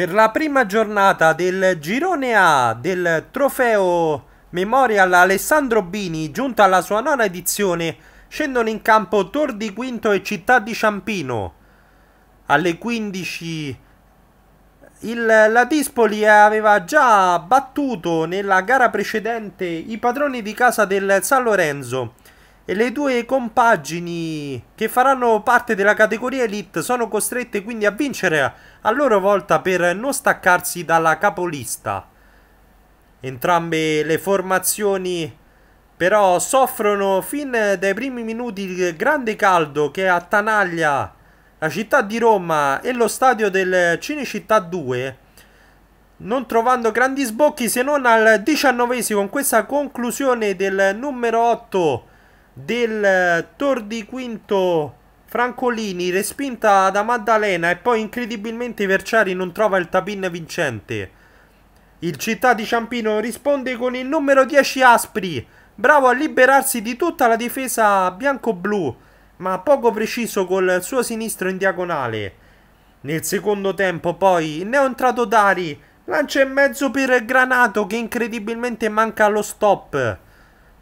Per la prima giornata del girone A del trofeo Memorial Alessandro Bini, giunta alla sua nona edizione, scendono in campo Tor di Quinto e Città di Ciampino. Alle 15 il, Ladispoli aveva già battuto nella gara precedente i padroni di casa del San Lorenzo e le due compagini che faranno parte della categoria Elite sono costrette quindi a vincere a loro volta per non staccarsi dalla capolista. Entrambe le formazioni però soffrono fin dai primi minuti il grande caldo che attanaglia la città di Roma e lo stadio del Cinecittà 2 non trovando grandi sbocchi se non al diciannovesimo con questa conclusione del numero 8 del eh, Tor di Quinto Francolini, respinta da Maddalena e poi incredibilmente Verciari non trova il tapin vincente. Il città di Ciampino risponde con il numero 10 Aspri, bravo a liberarsi di tutta la difesa bianco-blu, ma poco preciso col suo sinistro in diagonale. Nel secondo tempo poi ne è entrato Dari, lancia in mezzo per Granato che incredibilmente manca lo stop.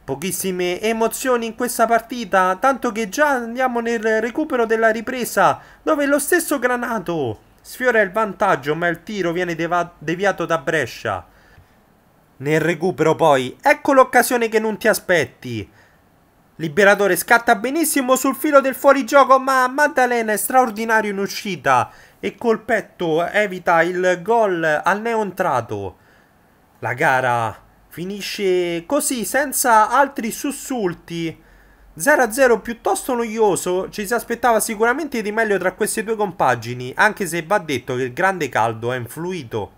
Pochissime emozioni in questa partita, tanto che già andiamo nel recupero della ripresa, dove lo stesso Granato sfiora il vantaggio, ma il tiro viene deviato da Brescia. Nel recupero poi, ecco l'occasione che non ti aspetti. Liberatore scatta benissimo sul filo del fuorigioco, ma Maddalena è straordinario in uscita e col petto evita il gol al neontrato. La gara Finisce così, senza altri sussulti. 0-0 piuttosto noioso, ci si aspettava sicuramente di meglio tra queste due compagini, anche se va detto che il grande caldo ha influito